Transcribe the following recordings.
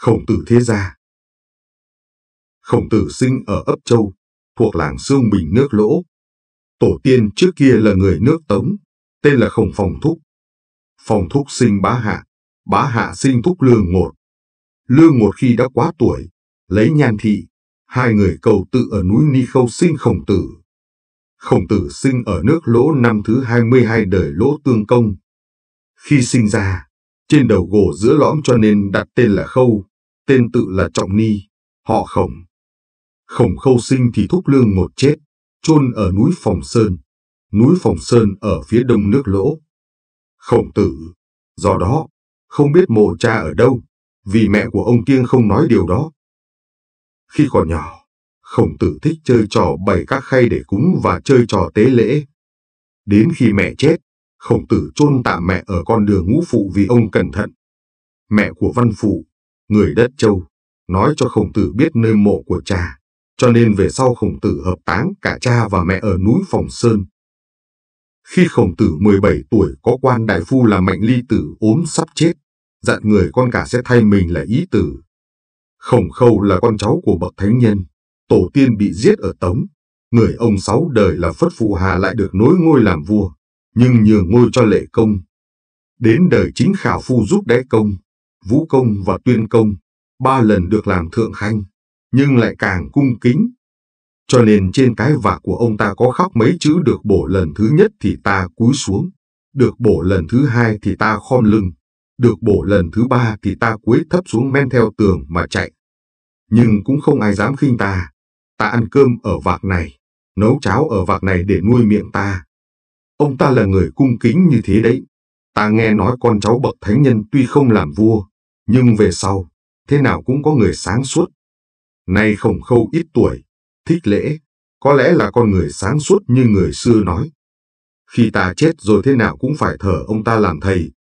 Khổng tử thế gia Khổng tử sinh ở ấp Châu, thuộc làng Sương Bình nước Lỗ. Tổ tiên trước kia là người nước Tống, tên là Khổng Phòng Thúc. Phòng Thúc sinh bá hạ, bá hạ sinh Thúc Lương Ngột. Lương Ngột khi đã quá tuổi, lấy nhan thị, hai người cầu tự ở núi Ni Khâu sinh Khổng Tử. Khổng Tử sinh ở nước Lỗ năm thứ 22 đời Lỗ Tương Công. Khi sinh ra, trên đầu gỗ giữa lõm cho nên đặt tên là Khâu tên tự là Trọng Ni, họ Khổng. Khổng khâu sinh thì thúc lương một chết, chôn ở núi Phòng Sơn, núi Phòng Sơn ở phía đông nước lỗ. Khổng tử, do đó, không biết mồ cha ở đâu, vì mẹ của ông Kiêng không nói điều đó. Khi còn nhỏ, khổng tử thích chơi trò bày các khay để cúng và chơi trò tế lễ. Đến khi mẹ chết, khổng tử chôn tạ mẹ ở con đường ngũ phụ vì ông cẩn thận. Mẹ của văn phụ, người đất châu, nói cho khổng tử biết nơi mộ của cha, cho nên về sau khổng tử hợp táng cả cha và mẹ ở núi Phòng Sơn. Khi khổng tử 17 tuổi có quan đại phu là mạnh ly tử ốm sắp chết, dặn người con cả sẽ thay mình là ý tử. Khổng khâu là con cháu của bậc thánh nhân, tổ tiên bị giết ở Tống, người ông sáu đời là Phất Phụ Hà lại được nối ngôi làm vua, nhưng nhường ngôi cho lệ công. Đến đời chính khảo phu giúp đế công, Vũ Công và Tuyên Công, ba lần được làm thượng khanh, nhưng lại càng cung kính. Cho nên trên cái vạc của ông ta có khắc mấy chữ được bổ lần thứ nhất thì ta cúi xuống, được bổ lần thứ hai thì ta khom lưng, được bổ lần thứ ba thì ta cúi thấp xuống men theo tường mà chạy. Nhưng cũng không ai dám khinh ta, ta ăn cơm ở vạc này, nấu cháo ở vạc này để nuôi miệng ta. Ông ta là người cung kính như thế đấy. Ta nghe nói con cháu bậc thánh nhân tuy không làm vua, nhưng về sau, thế nào cũng có người sáng suốt. Nay khổng khâu ít tuổi, thích lễ, có lẽ là con người sáng suốt như người xưa nói. Khi ta chết rồi thế nào cũng phải thờ ông ta làm thầy.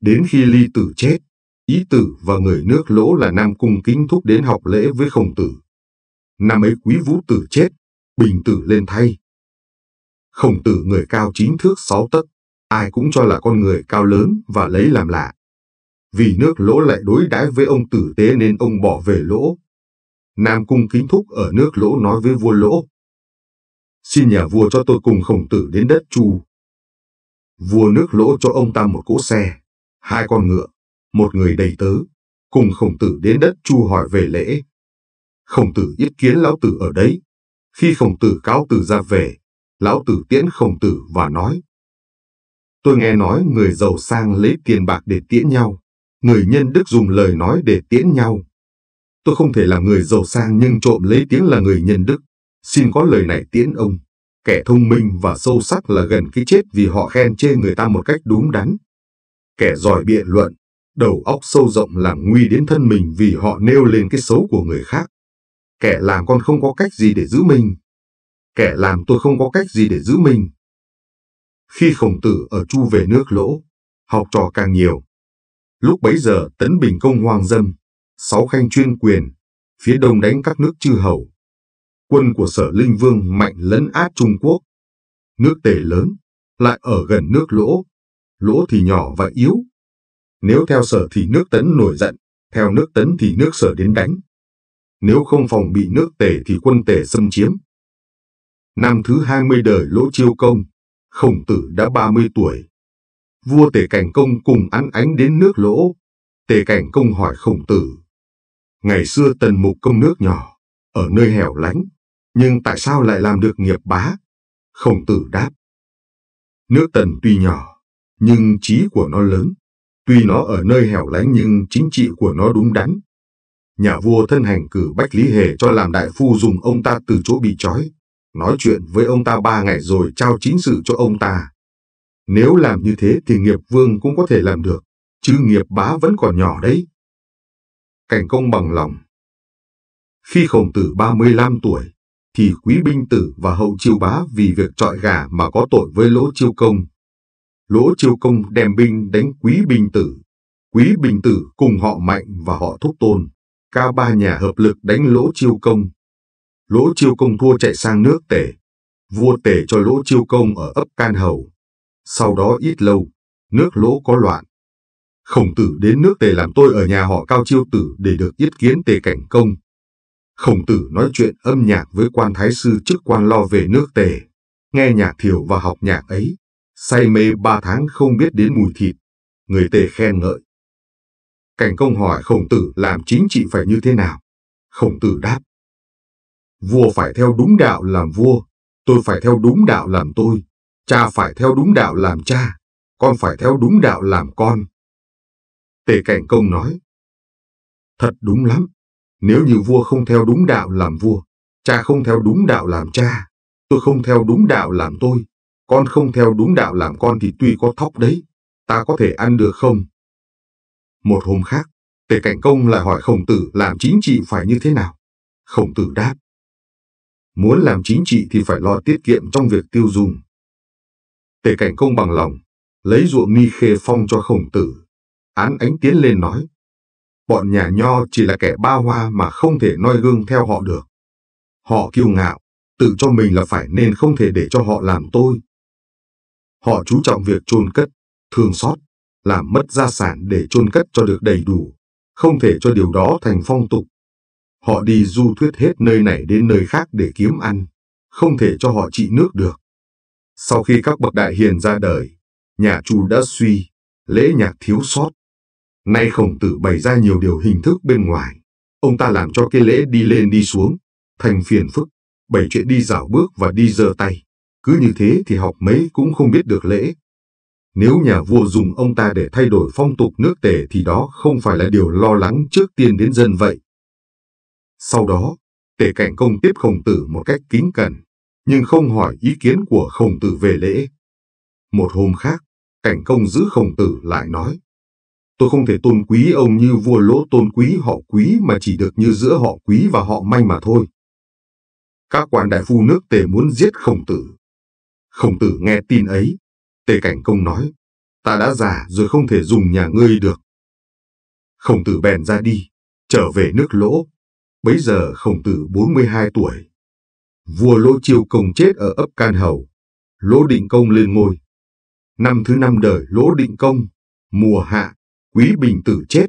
Đến khi ly tử chết, ý tử và người nước lỗ là Nam Cung kính thúc đến học lễ với khổng tử. Năm ấy quý vũ tử chết, bình tử lên thay. Khổng tử người cao chín thước sáu tấc, ai cũng cho là con người cao lớn và lấy làm lạ vì nước lỗ lại đối đãi với ông tử tế nên ông bỏ về lỗ. Nam Cung Kính Thúc ở nước lỗ nói với vua lỗ. Xin nhà vua cho tôi cùng khổng tử đến đất Chu. Vua nước lỗ cho ông ta một cỗ xe, hai con ngựa, một người đầy tớ, cùng khổng tử đến đất Chu hỏi về lễ. Khổng tử yết kiến lão tử ở đấy. Khi khổng tử cáo tử ra về, lão tử tiễn khổng tử và nói. Tôi nghe nói người giàu sang lấy tiền bạc để tiễn nhau người nhân đức dùng lời nói để tiễn nhau. Tôi không thể là người giàu sang nhưng trộm lấy tiếng là người nhân đức. Xin có lời này tiễn ông. Kẻ thông minh và sâu sắc là gần cái chết vì họ khen chê người ta một cách đúng đắn. Kẻ giỏi biện luận, đầu óc sâu rộng là nguy đến thân mình vì họ nêu lên cái xấu của người khác. Kẻ làm con không có cách gì để giữ mình. Kẻ làm tôi không có cách gì để giữ mình. Khi khổng tử ở chu về nước lỗ, học trò càng nhiều, Lúc bấy giờ tấn bình công hoàng dân, sáu khanh chuyên quyền, phía đông đánh các nước chư hầu. Quân của sở linh vương mạnh lấn át Trung Quốc. Nước tề lớn, lại ở gần nước lỗ. Lỗ thì nhỏ và yếu. Nếu theo sở thì nước tấn nổi giận, theo nước tấn thì nước sở đến đánh. Nếu không phòng bị nước tề thì quân tề xâm chiếm. Năm thứ 20 đời lỗ chiêu công, khổng tử đã 30 tuổi vua Tề Cảnh Công cùng ăn ánh đến nước lỗ. Tề Cảnh Công hỏi khổng tử. Ngày xưa tần mục công nước nhỏ, ở nơi hẻo lánh, nhưng tại sao lại làm được nghiệp bá? Khổng tử đáp. Nước tần tuy nhỏ, nhưng trí của nó lớn. Tuy nó ở nơi hẻo lánh nhưng chính trị của nó đúng đắn. Nhà vua thân hành cử Bách Lý Hề cho làm đại phu dùng ông ta từ chỗ bị trói. Nói chuyện với ông ta ba ngày rồi trao chính sự cho ông ta. Nếu làm như thế thì nghiệp vương cũng có thể làm được, chứ nghiệp bá vẫn còn nhỏ đấy. Cảnh công bằng lòng Khi khổng tử 35 tuổi, thì quý binh tử và hậu chiêu bá vì việc trọi gà mà có tội với lỗ chiêu công. Lỗ chiêu công đem binh đánh quý binh tử. Quý binh tử cùng họ mạnh và họ thúc tôn. Ca ba nhà hợp lực đánh lỗ chiêu công. Lỗ chiêu công thua chạy sang nước tể. Vua tể cho lỗ chiêu công ở ấp Can Hầu. Sau đó ít lâu, nước lỗ có loạn. Khổng tử đến nước tề làm tôi ở nhà họ cao chiêu tử để được yết kiến tề cảnh công. Khổng tử nói chuyện âm nhạc với quan thái sư chức quan lo về nước tề, nghe nhạc thiểu và học nhạc ấy, say mê ba tháng không biết đến mùi thịt, người tề khen ngợi. Cảnh công hỏi khổng tử làm chính trị phải như thế nào? Khổng tử đáp. Vua phải theo đúng đạo làm vua, tôi phải theo đúng đạo làm tôi. Cha phải theo đúng đạo làm cha, con phải theo đúng đạo làm con. Tề Cảnh Công nói, Thật đúng lắm, nếu như vua không theo đúng đạo làm vua, cha không theo đúng đạo làm cha, tôi không theo đúng đạo làm tôi, con không theo đúng đạo làm con thì tuy có thóc đấy, ta có thể ăn được không? Một hôm khác, Tề Cảnh Công lại hỏi Khổng Tử làm chính trị phải như thế nào? Khổng Tử đáp, muốn làm chính trị thì phải lo tiết kiệm trong việc tiêu dùng, Tề cảnh công bằng lòng, lấy ruộng ni khê phong cho khổng tử. Án ánh tiến lên nói, bọn nhà nho chỉ là kẻ ba hoa mà không thể noi gương theo họ được. Họ kiêu ngạo, tự cho mình là phải nên không thể để cho họ làm tôi. Họ chú trọng việc chôn cất, thương xót, làm mất gia sản để chôn cất cho được đầy đủ, không thể cho điều đó thành phong tục. Họ đi du thuyết hết nơi này đến nơi khác để kiếm ăn, không thể cho họ trị nước được. Sau khi các bậc đại hiền ra đời, nhà Chu đã suy, lễ nhạc thiếu sót. Nay khổng tử bày ra nhiều điều hình thức bên ngoài. Ông ta làm cho cái lễ đi lên đi xuống, thành phiền phức, bảy chuyện đi dạo bước và đi giơ tay. Cứ như thế thì học mấy cũng không biết được lễ. Nếu nhà vua dùng ông ta để thay đổi phong tục nước tề thì đó không phải là điều lo lắng trước tiên đến dân vậy. Sau đó, tề cảnh công tiếp khổng tử một cách kính cẩn nhưng không hỏi ý kiến của khổng tử về lễ. Một hôm khác, cảnh công giữ khổng tử lại nói, tôi không thể tôn quý ông như vua lỗ tôn quý họ quý mà chỉ được như giữa họ quý và họ manh mà thôi. Các quan đại phu nước tề muốn giết khổng tử. Khổng tử nghe tin ấy, tề cảnh công nói, ta đã già rồi không thể dùng nhà ngươi được. Khổng tử bèn ra đi, trở về nước lỗ. Bấy giờ khổng tử 42 tuổi vua Lỗ Chiêu Công chết ở ấp Can Hầu. Lỗ Định Công lên ngôi. Năm thứ năm đời Lỗ Định Công, mùa hạ, Quý Bình Tử chết,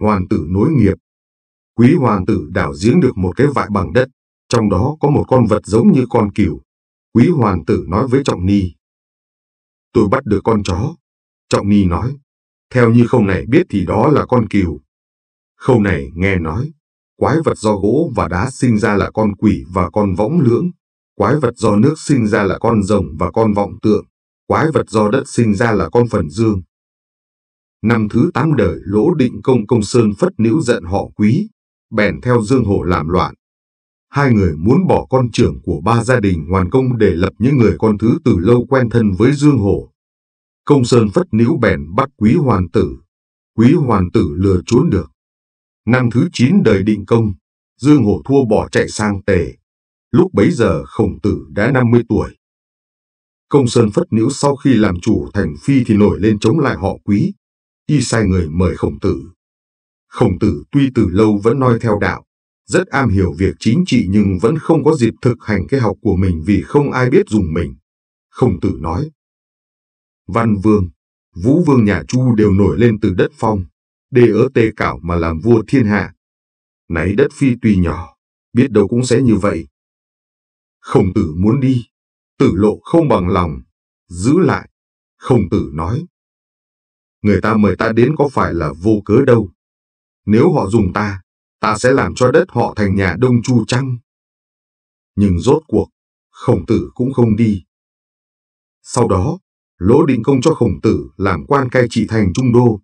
hoàng tử nối nghiệp. Quý hoàng tử đảo giếng được một cái vại bằng đất, trong đó có một con vật giống như con cừu. Quý hoàng tử nói với Trọng Ni. Tôi bắt được con chó. Trọng Ni nói, theo như khâu này biết thì đó là con cừu. Khâu này nghe nói, Quái vật do gỗ và đá sinh ra là con quỷ và con võng lưỡng. Quái vật do nước sinh ra là con rồng và con vọng tượng. Quái vật do đất sinh ra là con phần dương. Năm thứ tám đời lỗ định công công sơn phất nữ giận họ quý, bèn theo dương hổ làm loạn. Hai người muốn bỏ con trưởng của ba gia đình hoàn công để lập những người con thứ từ lâu quen thân với dương hổ. Công sơn phất nữ bèn bắt quý hoàn tử. Quý hoàn tử lừa trốn được. Năm thứ 9 đời định công, Dương Hổ thua bỏ chạy sang Tề. Lúc bấy giờ khổng tử đã 50 tuổi. Công Sơn Phất Nữ sau khi làm chủ thành phi thì nổi lên chống lại họ quý. Y sai người mời khổng tử. Khổng tử tuy từ lâu vẫn noi theo đạo, rất am hiểu việc chính trị nhưng vẫn không có dịp thực hành cái học của mình vì không ai biết dùng mình. Khổng tử nói, Văn Vương, Vũ Vương nhà Chu đều nổi lên từ đất phong, để ở tê cảo mà làm vua thiên hạ. Này đất phi tuy nhỏ, biết đâu cũng sẽ như vậy. Khổng tử muốn đi, tử lộ không bằng lòng, giữ lại, khổng tử nói. Người ta mời ta đến có phải là vô cớ đâu. Nếu họ dùng ta, ta sẽ làm cho đất họ thành nhà đông chu trăng. Nhưng rốt cuộc, khổng tử cũng không đi. Sau đó, Lỗ Định Công cho khổng tử làm quan cai trị thành trung đô,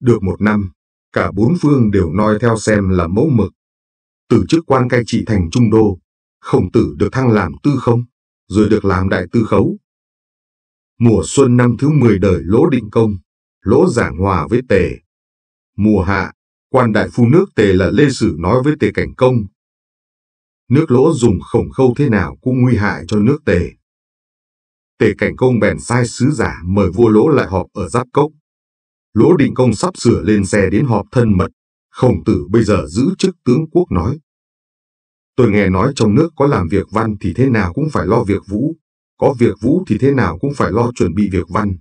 được một năm, cả bốn phương đều noi theo xem là mẫu mực. Từ chức quan cai trị thành trung đô, khổng tử được thăng làm tư không, rồi được làm đại tư khấu. Mùa xuân năm thứ 10 đời lỗ định công, lỗ giảng hòa với tề. Mùa hạ, quan đại phu nước tề là Lê Sử nói với tề cảnh công. Nước lỗ dùng khổng khâu thế nào cũng nguy hại cho nước tề. Tề cảnh công bèn sai sứ giả mời vua lỗ lại họp ở Giáp Cốc. Lỗ Định Công sắp sửa lên xe đến họp thân mật, khổng tử bây giờ giữ chức tướng quốc nói. Tôi nghe nói trong nước có làm việc văn thì thế nào cũng phải lo việc vũ, có việc vũ thì thế nào cũng phải lo chuẩn bị việc văn.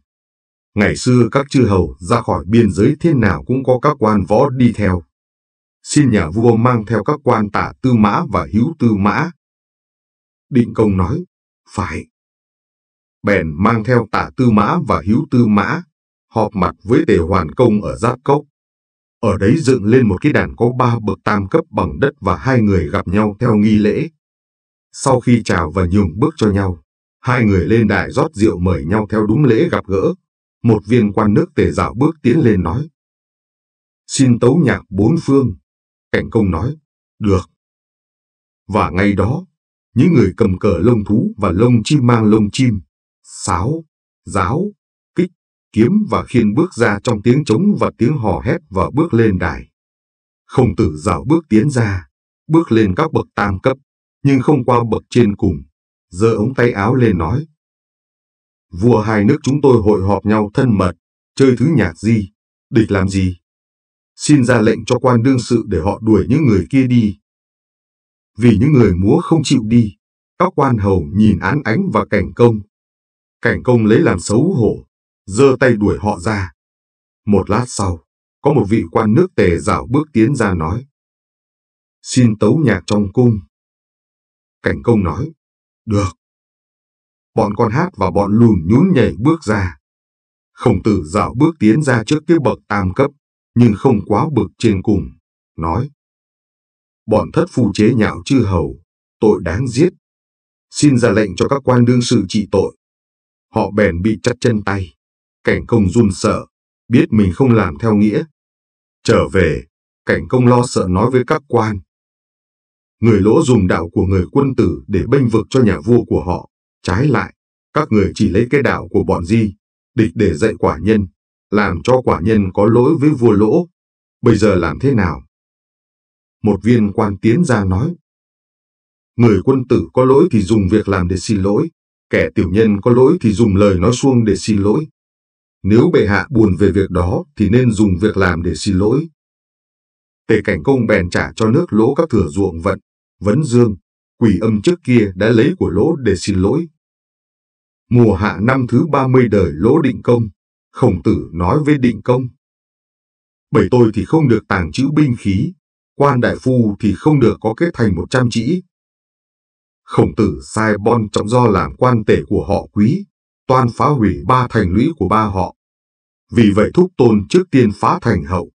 Ngày xưa các chư hầu ra khỏi biên giới thế nào cũng có các quan võ đi theo. Xin nhà vua mang theo các quan tả tư mã và hữu tư mã. Định công nói, phải. Bèn mang theo tả tư mã và hữu tư mã họp mặt với tề hoàn công ở Giáp Cốc. Ở đấy dựng lên một cái đàn có ba bậc tam cấp bằng đất và hai người gặp nhau theo nghi lễ. Sau khi chào và nhường bước cho nhau, hai người lên đài rót rượu mời nhau theo đúng lễ gặp gỡ. Một viên quan nước tề dạo bước tiến lên nói. Xin tấu nhạc bốn phương. Cảnh công nói, được. Và ngay đó, những người cầm cờ lông thú và lông chim mang lông chim, sáo, giáo, kiếm và khiên bước ra trong tiếng trống và tiếng hò hét và bước lên đài. Khổng tử dạo bước tiến ra, bước lên các bậc tam cấp, nhưng không qua bậc trên cùng, giơ ống tay áo lên nói. Vua hai nước chúng tôi hội họp nhau thân mật, chơi thứ nhạc gì, địch làm gì. Xin ra lệnh cho quan đương sự để họ đuổi những người kia đi. Vì những người múa không chịu đi, các quan hầu nhìn án ánh và cảnh công. Cảnh công lấy làm xấu hổ, giơ tay đuổi họ ra. Một lát sau, có một vị quan nước tề rảo bước tiến ra nói. Xin tấu nhạc trong cung. Cảnh công nói, được. Bọn con hát và bọn lùn nhún nhảy bước ra. Khổng tử dạo bước tiến ra trước cái bậc tam cấp, nhưng không quá bực trên cùng, nói. Bọn thất phu chế nhạo chư hầu, tội đáng giết. Xin ra lệnh cho các quan đương sự trị tội. Họ bèn bị chặt chân tay. Cảnh công run sợ, biết mình không làm theo nghĩa. Trở về, cảnh công lo sợ nói với các quan. Người lỗ dùng đạo của người quân tử để bênh vực cho nhà vua của họ. Trái lại, các người chỉ lấy cái đạo của bọn di, địch để dạy quả nhân, làm cho quả nhân có lỗi với vua lỗ. Bây giờ làm thế nào? Một viên quan tiến ra nói. Người quân tử có lỗi thì dùng việc làm để xin lỗi, kẻ tiểu nhân có lỗi thì dùng lời nói xuông để xin lỗi. Nếu bệ hạ buồn về việc đó thì nên dùng việc làm để xin lỗi. Tề Cảnh Công bèn trả cho nước lỗ các thừa ruộng vận, vấn dương, quỷ âm trước kia đã lấy của lỗ để xin lỗi. Mùa hạ năm thứ 30 đời lỗ định công, khổng tử nói với định công. Bởi tôi thì không được tàng trữ binh khí, quan đại phu thì không được có kết thành một trăm chỉ. Khổng tử sai bon trọng do làm quan tể của họ quý, toàn phá hủy ba thành lũy của ba họ. Vì vậy thúc tôn trước tiên phá thành hậu,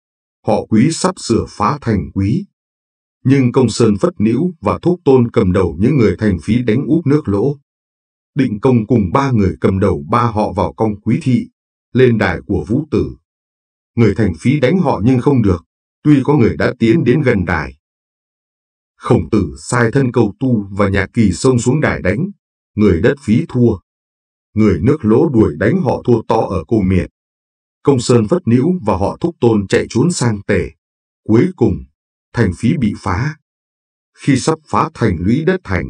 họ quý sắp sửa phá thành quý. Nhưng công sơn phất nữ và thúc tôn cầm đầu những người thành phí đánh úp nước lỗ. Định công cùng ba người cầm đầu ba họ vào công quý thị, lên đài của vũ tử. Người thành phí đánh họ nhưng không được, tuy có người đã tiến đến gần đài. Khổng tử sai thân cầu tu và nhà kỳ xông xuống đài đánh, người đất phí thua người nước lỗ đuổi đánh họ thua to ở cô miệt. Công Sơn vất nĩu và họ thúc tôn chạy trốn sang tề. Cuối cùng, thành phí bị phá. Khi sắp phá thành lũy đất thành,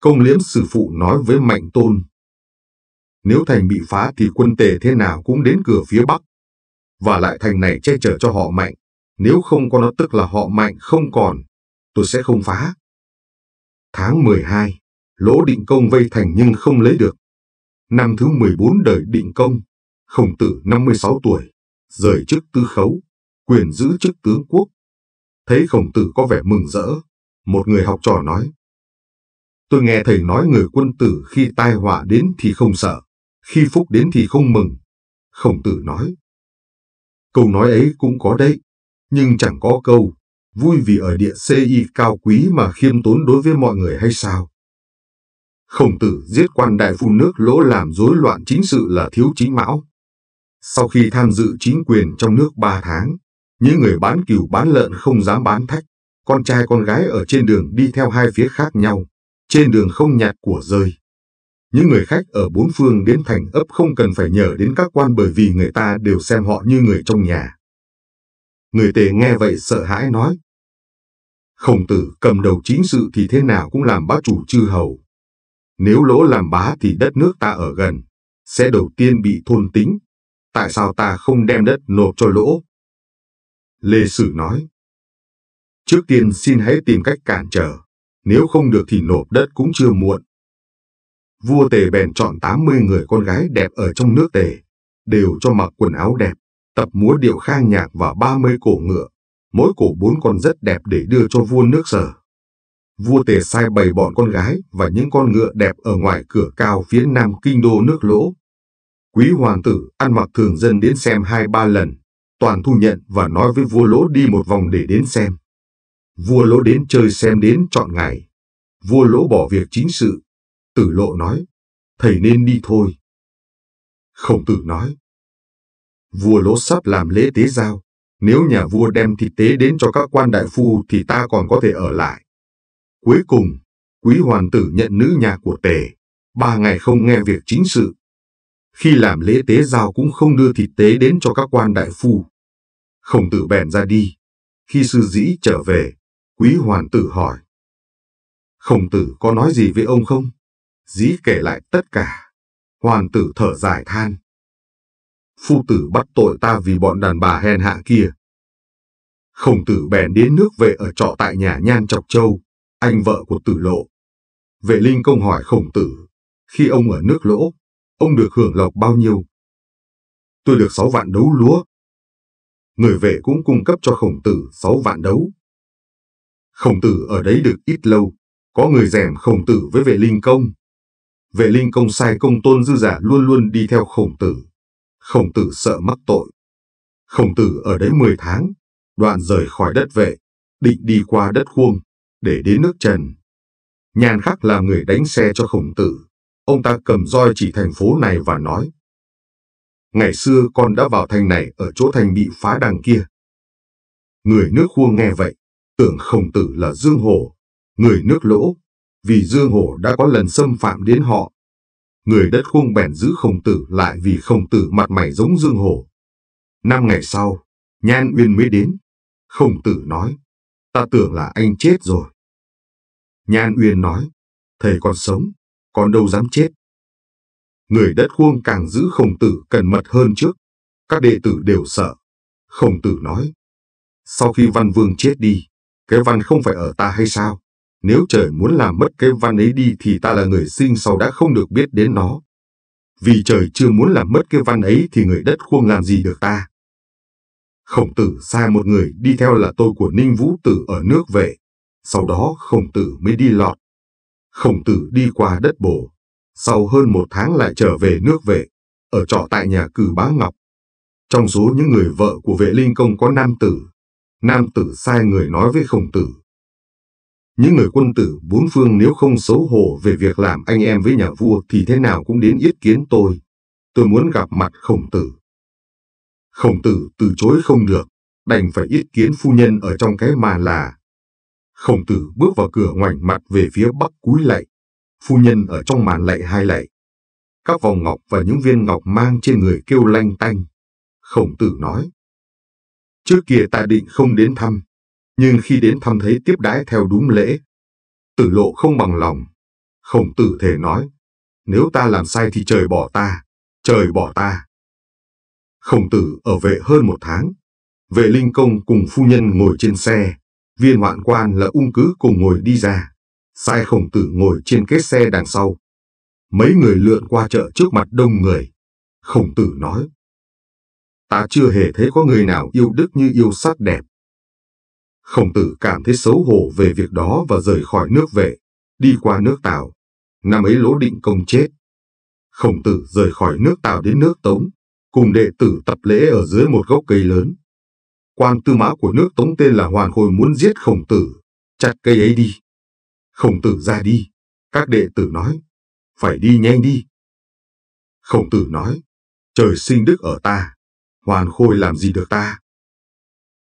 công liễm sư phụ nói với mạnh tôn. Nếu thành bị phá thì quân tề thế nào cũng đến cửa phía bắc. Và lại thành này che chở cho họ mạnh. Nếu không có nó tức là họ mạnh không còn, tôi sẽ không phá. Tháng 12, lỗ định công vây thành nhưng không lấy được năm thứ 14 đời định công, khổng tử 56 tuổi, rời chức tư khấu, quyền giữ chức tướng quốc. Thấy khổng tử có vẻ mừng rỡ, một người học trò nói. Tôi nghe thầy nói người quân tử khi tai họa đến thì không sợ, khi phúc đến thì không mừng. Khổng tử nói. Câu nói ấy cũng có đấy, nhưng chẳng có câu, vui vì ở địa CI cao quý mà khiêm tốn đối với mọi người hay sao? Khổng tử giết quan đại phu nước lỗ làm rối loạn chính sự là thiếu chính mão. Sau khi tham dự chính quyền trong nước ba tháng, những người bán cừu bán lợn không dám bán thách, con trai con gái ở trên đường đi theo hai phía khác nhau, trên đường không nhặt của rơi. Những người khách ở bốn phương đến thành ấp không cần phải nhờ đến các quan bởi vì người ta đều xem họ như người trong nhà. Người tề nghe vậy sợ hãi nói. Khổng tử cầm đầu chính sự thì thế nào cũng làm bác chủ chư hầu, nếu lỗ làm bá thì đất nước ta ở gần, sẽ đầu tiên bị thôn tính. Tại sao ta không đem đất nộp cho lỗ? Lê Sử nói. Trước tiên xin hãy tìm cách cản trở, nếu không được thì nộp đất cũng chưa muộn. Vua Tề bèn chọn 80 người con gái đẹp ở trong nước Tề, đều cho mặc quần áo đẹp, tập múa điệu khang nhạc và 30 cổ ngựa, mỗi cổ bốn con rất đẹp để đưa cho vua nước sở vua tề sai bảy bọn con gái và những con ngựa đẹp ở ngoài cửa cao phía nam kinh đô nước lỗ. Quý hoàng tử ăn mặc thường dân đến xem hai ba lần, toàn thu nhận và nói với vua lỗ đi một vòng để đến xem. Vua lỗ đến chơi xem đến chọn ngày. Vua lỗ bỏ việc chính sự. Tử lộ nói, thầy nên đi thôi. Khổng tử nói, vua lỗ sắp làm lễ tế giao. Nếu nhà vua đem thịt tế đến cho các quan đại phu thì ta còn có thể ở lại Cuối cùng, quý hoàng tử nhận nữ nhà của tể, ba ngày không nghe việc chính sự. Khi làm lễ tế giao cũng không đưa thịt tế đến cho các quan đại phu. Khổng tử bèn ra đi. Khi sư dĩ trở về, quý hoàng tử hỏi. Khổng tử có nói gì với ông không? Dĩ kể lại tất cả. Hoàng tử thở dài than. Phu tử bắt tội ta vì bọn đàn bà hèn hạ kia. Khổng tử bèn đến nước vệ ở trọ tại nhà Nhan Trọc Châu, anh vợ của tử lộ. Vệ linh công hỏi khổng tử, khi ông ở nước lỗ, ông được hưởng lộc bao nhiêu? Tôi được 6 vạn đấu lúa. Người vệ cũng cung cấp cho khổng tử 6 vạn đấu. Khổng tử ở đấy được ít lâu, có người rèm khổng tử với vệ linh công. Vệ linh công sai công tôn dư giả luôn luôn đi theo khổng tử. Khổng tử sợ mắc tội. Khổng tử ở đấy 10 tháng, đoạn rời khỏi đất vệ, định đi qua đất huông để đến nước Trần. Nhan khắc là người đánh xe cho khổng tử. Ông ta cầm roi chỉ thành phố này và nói. Ngày xưa con đã vào thành này ở chỗ thành bị phá đằng kia. Người nước khua nghe vậy, tưởng khổng tử là Dương Hổ, người nước lỗ, vì Dương Hổ đã có lần xâm phạm đến họ. Người đất khung bèn giữ khổng tử lại vì khổng tử mặt mày giống Dương Hổ. Năm ngày sau, Nhan Uyên mới đến. Khổng tử nói, ta tưởng là anh chết rồi. Nhan Uyên nói, thầy còn sống, còn đâu dám chết. Người đất khuông càng giữ khổng tử cần mật hơn trước, các đệ tử đều sợ. Khổng tử nói, sau khi văn vương chết đi, cái văn không phải ở ta hay sao? Nếu trời muốn làm mất cái văn ấy đi thì ta là người sinh sau đã không được biết đến nó. Vì trời chưa muốn làm mất cái văn ấy thì người đất khuông làm gì được ta? Khổng tử sai một người đi theo là tôi của Ninh Vũ Tử ở nước về. Sau đó khổng tử mới đi lọt. Khổng tử đi qua đất bổ. Sau hơn một tháng lại trở về nước về ở trọ tại nhà cử bá Ngọc. Trong số những người vợ của vệ linh công có nam tử. Nam tử sai người nói với khổng tử. Những người quân tử bốn phương nếu không xấu hổ về việc làm anh em với nhà vua thì thế nào cũng đến yết kiến tôi. Tôi muốn gặp mặt khổng tử. Khổng tử từ chối không được, đành phải ý kiến phu nhân ở trong cái mà là. Khổng tử bước vào cửa ngoảnh mặt về phía bắc cúi lạy, phu nhân ở trong màn lạy hai lạy. Các vòng ngọc và những viên ngọc mang trên người kêu lanh tanh. Khổng tử nói, trước kia ta định không đến thăm, nhưng khi đến thăm thấy tiếp đãi theo đúng lễ. Tử lộ không bằng lòng. Khổng tử thể nói, nếu ta làm sai thì trời bỏ ta, trời bỏ ta. Khổng tử ở vệ hơn một tháng. Vệ linh công cùng phu nhân ngồi trên xe, viên hoạn quan là ung cứ cùng ngồi đi ra. Sai khổng tử ngồi trên kết xe đằng sau. Mấy người lượn qua chợ trước mặt đông người. Khổng tử nói. Ta chưa hề thấy có người nào yêu đức như yêu sắc đẹp. Khổng tử cảm thấy xấu hổ về việc đó và rời khỏi nước vệ, đi qua nước Tào. Năm ấy lỗ định công chết. Khổng tử rời khỏi nước Tào đến nước Tống, cùng đệ tử tập lễ ở dưới một gốc cây lớn. Quan tư mã của nước Tống tên là Hoàn Khôi muốn giết khổng tử, chặt cây ấy đi. Khổng tử ra đi, các đệ tử nói, phải đi nhanh đi. Khổng tử nói, trời sinh đức ở ta, Hoàn Khôi làm gì được ta?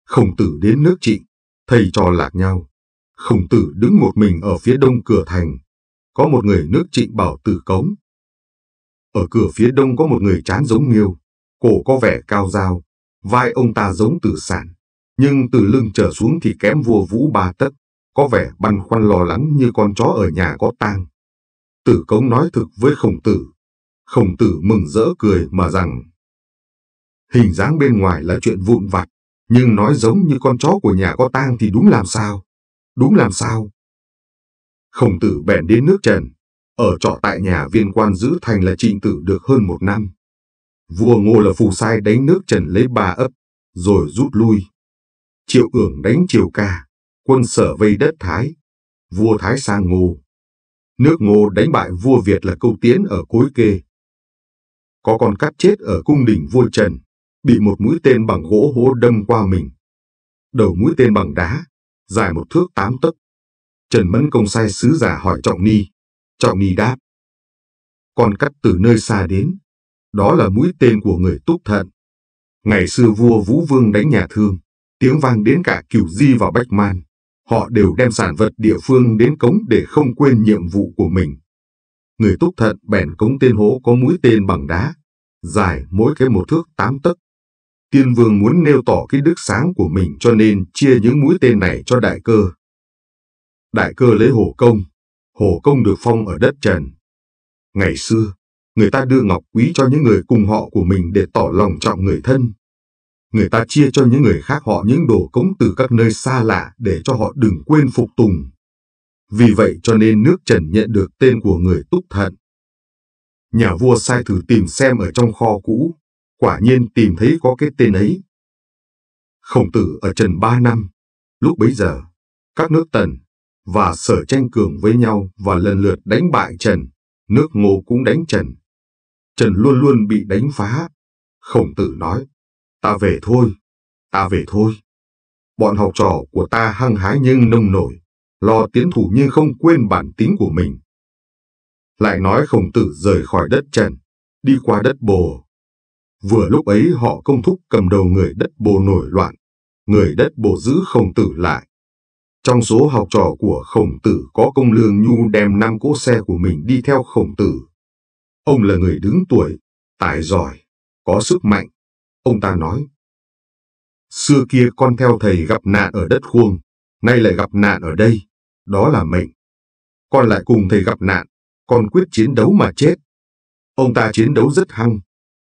Khổng tử đến nước trịnh, thầy trò lạc nhau. Khổng tử đứng một mình ở phía đông cửa thành, có một người nước trịnh bảo tử cống. Ở cửa phía đông có một người chán giống nghiêu, cổ có vẻ cao dao, vai ông ta giống tử sản, nhưng từ lưng trở xuống thì kém vua vũ ba tấc, có vẻ băn khoăn lo lắng như con chó ở nhà có tang. Tử cống nói thực với khổng tử, khổng tử mừng rỡ cười mà rằng Hình dáng bên ngoài là chuyện vụn vặt, nhưng nói giống như con chó của nhà có tang thì đúng làm sao? Đúng làm sao? Khổng tử bèn đến nước Trần, ở trọ tại nhà viên quan giữ thành là trịnh tử được hơn một năm. Vua Ngô là phù sai đánh nước Trần lấy ba ấp, rồi rút lui. Triệu ưởng đánh Triều Ca, quân sở vây đất Thái, vua Thái sang Ngô. Nước Ngô đánh bại vua Việt là câu tiến ở cối kê. Có con cắt chết ở cung đình vua Trần, bị một mũi tên bằng gỗ hố đâm qua mình. Đầu mũi tên bằng đá, dài một thước tám tấc. Trần Mẫn Công sai sứ giả hỏi Trọng Ni. Trọng Ni đáp. Con cắt từ nơi xa đến, đó là mũi tên của người túc thận. Ngày xưa vua Vũ Vương đánh nhà thương, tiếng vang đến cả Cửu Di và Bách Man. Họ đều đem sản vật địa phương đến cống để không quên nhiệm vụ của mình. Người túc thận bèn cống tên hố có mũi tên bằng đá, dài mỗi cái một thước tám tấc. Tiên vương muốn nêu tỏ cái đức sáng của mình cho nên chia những mũi tên này cho đại cơ. Đại cơ lấy hổ công, hổ công được phong ở đất trần. Ngày xưa, người ta đưa ngọc quý cho những người cùng họ của mình để tỏ lòng trọng người thân. Người ta chia cho những người khác họ những đồ cống từ các nơi xa lạ để cho họ đừng quên phục tùng. Vì vậy cho nên nước Trần nhận được tên của người túc thận. Nhà vua sai thử tìm xem ở trong kho cũ, quả nhiên tìm thấy có cái tên ấy. Khổng tử ở Trần ba năm, lúc bấy giờ, các nước Tần và sở tranh cường với nhau và lần lượt đánh bại Trần, nước Ngô cũng đánh Trần, Trần luôn luôn bị đánh phá. Khổng tử nói, ta về thôi, ta về thôi. Bọn học trò của ta hăng hái nhưng nông nổi, lo tiến thủ nhưng không quên bản tính của mình. Lại nói khổng tử rời khỏi đất trần, đi qua đất bồ. Vừa lúc ấy họ công thúc cầm đầu người đất bồ nổi loạn, người đất bồ giữ khổng tử lại. Trong số học trò của khổng tử có công lương nhu đem năm cỗ xe của mình đi theo khổng tử. Ông là người đứng tuổi, tài giỏi, có sức mạnh. Ông ta nói, xưa kia con theo thầy gặp nạn ở đất khuông, nay lại gặp nạn ở đây, đó là mệnh. Con lại cùng thầy gặp nạn, con quyết chiến đấu mà chết. Ông ta chiến đấu rất hăng,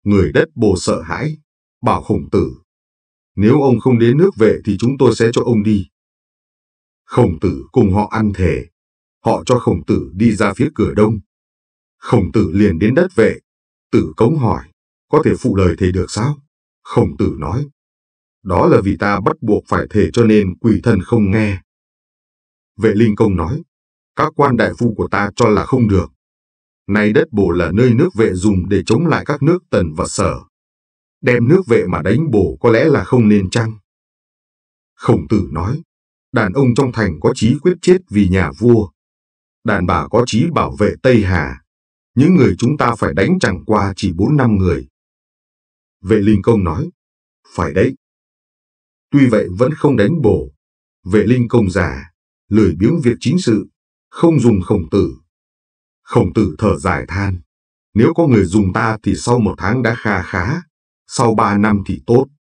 người đất bồ sợ hãi, bảo khổng tử. Nếu ông không đến nước vệ thì chúng tôi sẽ cho ông đi. Khổng tử cùng họ ăn thể. Họ cho khổng tử đi ra phía cửa đông. Khổng tử liền đến đất vệ. Tử cống hỏi, có thể phụ lời thề được sao? Khổng tử nói, đó là vì ta bắt buộc phải thể cho nên quỷ thần không nghe. Vệ Linh Công nói, các quan đại phu của ta cho là không được. Nay đất bổ là nơi nước vệ dùng để chống lại các nước tần và sở. Đem nước vệ mà đánh bổ có lẽ là không nên chăng? Khổng tử nói, đàn ông trong thành có chí quyết chết vì nhà vua. Đàn bà có chí bảo vệ Tây Hà. Những người chúng ta phải đánh chẳng qua chỉ bốn năm người. Vệ Linh Công nói, phải đấy. Tuy vậy vẫn không đánh bổ. Vệ Linh Công già, lười biếng việc chính sự, không dùng khổng tử. Khổng tử thở dài than, nếu có người dùng ta thì sau một tháng đã kha khá, sau ba năm thì tốt.